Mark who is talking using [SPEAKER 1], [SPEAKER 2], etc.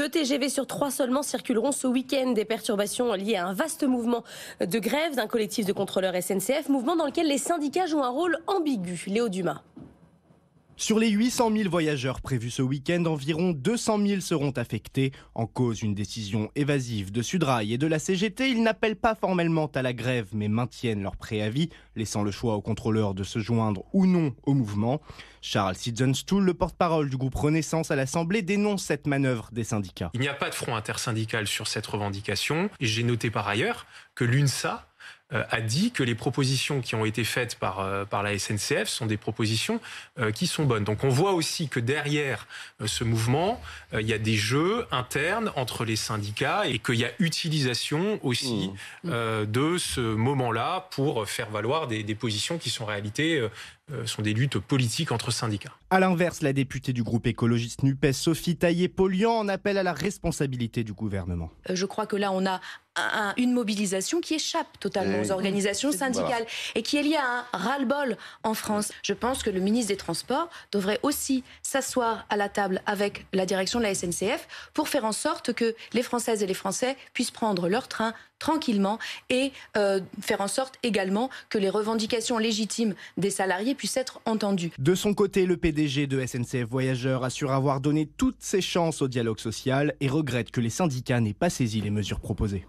[SPEAKER 1] Deux TGV sur trois seulement circuleront ce week-end. Des perturbations liées à un vaste mouvement de grève d'un collectif de contrôleurs SNCF, mouvement dans lequel les syndicats jouent un rôle ambigu. Léo Dumas.
[SPEAKER 2] Sur les 800 000 voyageurs prévus ce week-end, environ 200 000 seront affectés. En cause d'une décision évasive de Sudrail et de la CGT, ils n'appellent pas formellement à la grève mais maintiennent leur préavis, laissant le choix aux contrôleurs de se joindre ou non au mouvement. Charles Sidzenstuhl, le porte-parole du groupe Renaissance à l'Assemblée, dénonce cette manœuvre des syndicats.
[SPEAKER 3] Il n'y a pas de front intersyndical sur cette revendication. J'ai noté par ailleurs que l'UNSA euh, a dit que les propositions qui ont été faites par, euh, par la SNCF sont des propositions euh, qui sont bonnes. Donc on voit aussi que derrière ce mouvement, il y a des jeux internes entre les syndicats et qu'il y a utilisation aussi mmh. de ce moment-là pour faire valoir des, des, positions qui sont en réalité sont des luttes politiques entre syndicats.
[SPEAKER 2] À l'inverse, la députée du groupe écologiste NUPES, Sophie Taillé-Polian, en appelle à la responsabilité du gouvernement.
[SPEAKER 4] Je crois que là, on a une mobilisation qui échappe totalement les organisations syndicales et qui est lié à un ras-le-bol en France. Je pense que le ministre des Transports devrait aussi s'asseoir à la table avec la direction de la SNCF pour faire en sorte que les Françaises et les Français puissent prendre leur train tranquillement et euh, faire en sorte également que les revendications légitimes des salariés puissent être entendues.
[SPEAKER 2] De son côté, le PDG de SNCF Voyageurs assure avoir donné toutes ses chances au dialogue social et regrette que les syndicats n'aient pas saisi les mesures proposées.